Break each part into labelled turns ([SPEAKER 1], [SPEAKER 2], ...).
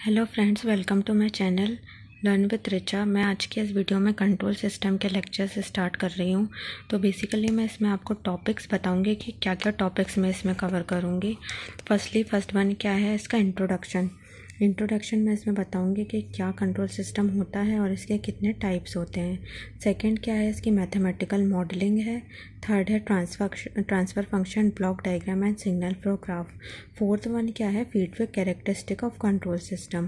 [SPEAKER 1] hello friends welcome to my channel learn with Richa मैं आज के इस वीडियो में कंट्रोल सिस्टम के लेक्चर्स स्टार्ट कर रही हूँ तो बेसिकली मैं इसमें आपको टॉपिक्स बताऊँगी कि क्या क्या टॉपिक्स मैं इसमें कवर करूँगी फर्स्टली फर्स्ट वन क्या है इसका इंट्रोडक्शन इंट्रोडक्शन में इसमें बताऊंगी कि क्या कंट्रोल सिस्टम होता है और इसके कितने टाइप्स होते हैं सेकंड क्या है इसकी मैथमेटिकल मॉडलिंग है थर्ड है transfer transfer function block diagram and signal flow graph fourth one क्या है feedback characteristic of control system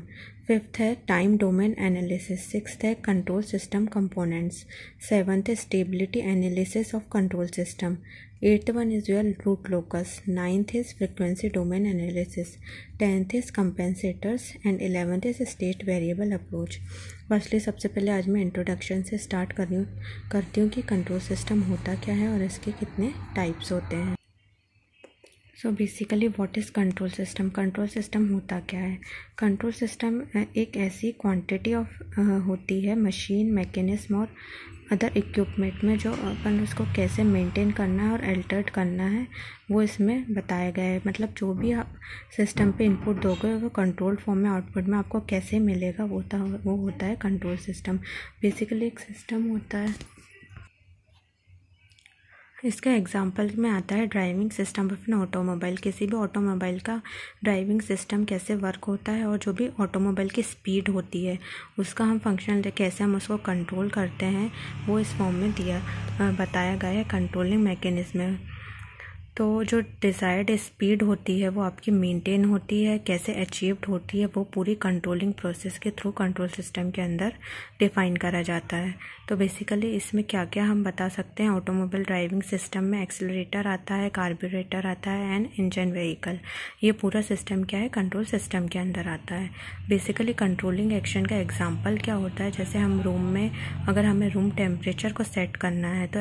[SPEAKER 1] fifth है टाइम डोमेन एनालिसिस सिक्स है कंट्रोल सिस्टम कंपोनेंट्स सेवन्थ है stability analysis of control system eighth one is well root locus ninth is frequency domain analysis tenth is compensators and eleventh is state variable approach firstly सबसे पहले आज मैं introduction से start कर रही हूँ करती हूँ कि कंट्रोल सिस्टम होता क्या है और इसके कितने टाइप्स होते हैं so basically what is control system control system होता क्या है कंट्रोल सिस्टम एक ऐसी क्वांटिटी ऑफ होती है मशीन मैकेनिज्म और अदर इक्विपमेंट में जो अपन उसको कैसे मेंटेन करना है और अल्टर्ट करना है वो इसमें बताया गया है मतलब जो भी आप सिस्टम पे इनपुट दोगे वो कंट्रोल फॉर्म में आउटपुट में आपको कैसे मिलेगा वो होता वो होता है कंट्रोल सिस्टम बेसिकली एक सिस्टम होता है इसका एग्जाम्पल में आता है driving system of an automobile किसी भी ऑटोमोबाइल का ड्राइविंग सिस्टम कैसे वर्क होता है और जो भी ऑटोमोबाइल की स्पीड होती है उसका हम फंक्शन कैसे हम उसको कंट्रोल करते हैं वो इस फॉर्म में दिया बताया गया है कंट्रोलिंग मैकेनिज्म तो जो डिज़ायर्ड स्पीड होती है वो आपकी मेंटेन होती है कैसे अचीव्ड होती है वो पूरी कंट्रोलिंग प्रोसेस के थ्रू कंट्रोल सिस्टम के अंदर डिफ़ाइन करा जाता है तो बेसिकली इसमें क्या क्या हम बता सकते हैं ऑटोमोबाइल ड्राइविंग सिस्टम में एक्सेलरेटर आता है कार्बोरेटर आता है एंड इंजन व्हीकल ये पूरा सिस्टम क्या है कंट्रोल सिस्टम के अंदर आता है बेसिकली कंट्रोलिंग एक्शन का एग्ज़ाम्पल क्या होता है जैसे हम रूम में अगर हमें रूम टेम्परेचर को सेट करना है तो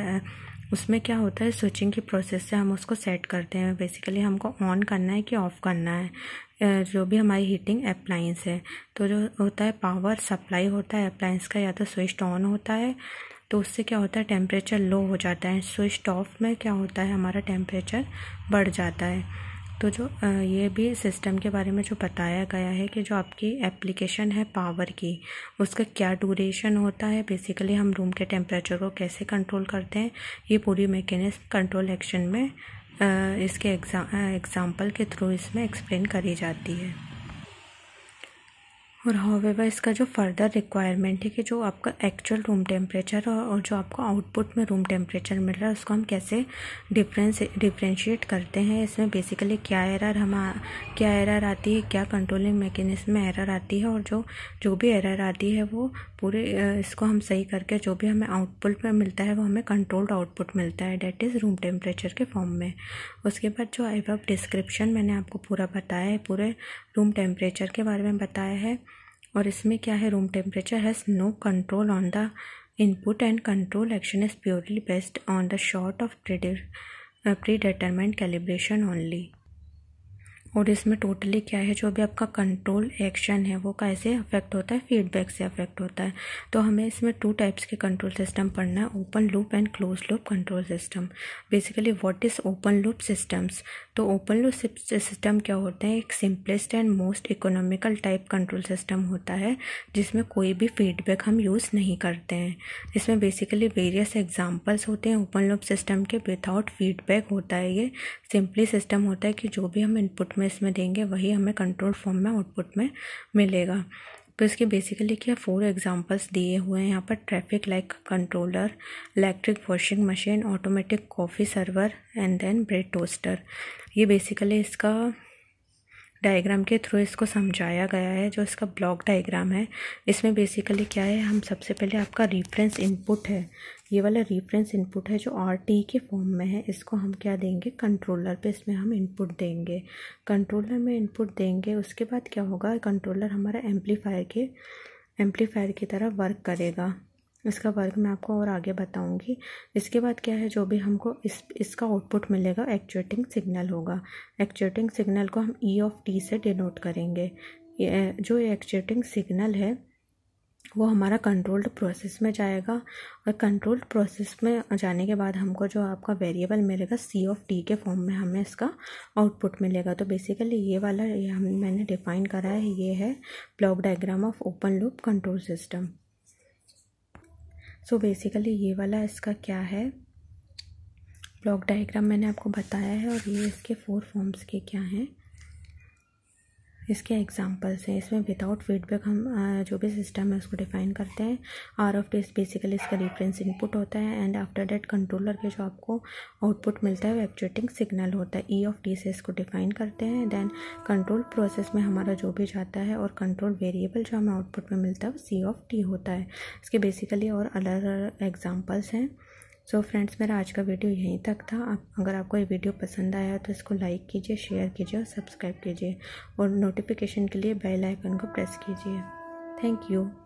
[SPEAKER 1] उसमें क्या होता है स्विचिंग की प्रोसेस से हम उसको सेट करते हैं बेसिकली हमको ऑन करना है कि ऑफ़ करना है जो भी हमारी हीटिंग अप्लाइंस है तो जो होता है पावर सप्लाई होता है अप्लाइंस का या तो स्विच ऑन होता है तो उससे क्या होता है टेम्परेचर लो हो जाता है स्विच ऑफ में क्या होता है हमारा टेम्परेचर बढ़ जाता है तो जो ये भी सिस्टम के बारे में जो बताया गया है कि जो आपकी एप्लीकेशन है पावर की उसका क्या ड्यूरेशन होता है बेसिकली हम रूम के टेम्परेचर को कैसे कंट्रोल करते हैं ये पूरी मैकेनिज्म कंट्रोल एक्शन में इसके एग्जाम्पल के थ्रू इसमें एक्सप्लेन करी जाती है और हावेवा इसका जो फर्दर रिक्वायरमेंट है कि जो आपका एक्चुअल रूम टेम्परेचर और जो आपको आउटपुट में रूम टेम्परेचर मिल रहा है उसको हम कैसे डिफरेंस डिफ्रेंशिएट करते हैं इसमें बेसिकली क्या एरर हम क्या एरर आती है क्या कंट्रोलिंग मैकेनिज्म में एरर आती है और जो जो भी एरर आती है वो पूरे इसको हम सही करके जो भी हमें आउटपुट में मिलता है वो हमें कंट्रोल्ड आउटपुट मिलता है डेट इज़ रूम टेम्परेचर के फॉर्म में उसके बाद जो आई डिस्क्रिप्शन मैंने आपको पूरा बताया है पूरे रूम टेम्परेचर के बारे में बताया है और इसमें क्या है room temperature has no control on the input and control action is purely based on the sort of predetermined calibration only और इसमें टोटली क्या है जो भी आपका कंट्रोल एक्शन है वो कैसे अफेक्ट होता है फीडबैक से अफेक्ट होता है तो हमें इसमें टू टाइप्स के कंट्रोल सिस्टम पढ़ना है open loop and close loop control system basically what is open loop systems तो ओपन लूप सिस्टम क्या होते हैं एक simplest and most economical type control system होता है जिसमें कोई भी फीडबैक हम यूज़ नहीं करते हैं इसमें बेसिकली वेरियस एग्जाम्पल्स होते हैं ओपन लूप सिस्टम के विदाउट फीडबैक होता है ये सिंपली सिस्टम होता है कि जो भी हम इनपुट में में इसमें देंगे वही हमें कंट्रोल फॉर्म में आउटपुट में मिलेगा तो इसके बेसिकली क्या फोर एग्जांपल्स दिए हुए हैं यहाँ पर traffic light controller electric washing machine automatic coffee server and then bread toaster ये बेसिकली इसका डायग्राम के थ्रू इसको समझाया गया है जो इसका ब्लॉक डायग्राम है इसमें बेसिकली क्या है हम सबसे पहले आपका रेफरेंस इनपुट है ये वाला रेफरेंस इनपुट है जो आर टी के फॉर्म में है इसको हम क्या देंगे कंट्रोलर पे इसमें हम इनपुट देंगे कंट्रोलर में इनपुट देंगे उसके बाद क्या होगा कंट्रोलर हमारा एम्पलीफायर के एम्पलीफायर की तरह वर्क करेगा इसका वर्क मैं आपको और आगे बताऊंगी इसके बाद क्या है जो भी हमको इस इसका आउटपुट मिलेगा एक्चुएटिंग सिग्नल होगा एक्चुएटिंग सिग्नल को हम ई ऑफ टी से डिनोट करेंगे जो एक्चुएटिंग सिग्नल है वो हमारा कंट्रोल्ड प्रोसेस में जाएगा और कंट्रोल्ड प्रोसेस में जाने के बाद हमको जो आपका वेरिएबल मिलेगा सी ऑफ टी के फॉर्म में हमें इसका आउटपुट मिलेगा तो बेसिकली ये वाला ये हम मैंने डिफाइन करा है ये है block diagram of open loop control system so basically ये वाला इसका क्या है ब्लॉक डायग्राम मैंने आपको बताया है और ये इसके फोर फॉर्म्स के क्या हैं इसके एग्जांपल्स हैं इसमें विदाउट फीडबैक हम जो भी सिस्टम है उसको डिफाइन करते हैं आर ऑफ टेस्ट बेसिकली इसका रेफरेंस इनपुट होता है एंड आफ्टर डेट कंट्रोलर के जो आपको आउटपुट मिलता है वो एक्चुएटिंग सिग्नल होता है ई ऑफ टी से इसको डिफाइन करते हैं देन कंट्रोल प्रोसेस में हमारा जो भी जाता है और कंट्रोल वेरिएबल जो हमें आउटपुट में मिलता है वो सी ऑफ टी होता है इसके बेसिकली और अलग अलग एग्जाम्पल्स हैं सो so फ्रेंड्स मेरा आज का वीडियो यहीं तक था आप अगर आपको ये वीडियो पसंद आया तो इसको लाइक कीजिए शेयर कीजिए और सब्सक्राइब कीजिए और नोटिफिकेशन के लिए बेल आइकन को प्रेस कीजिए थैंक यू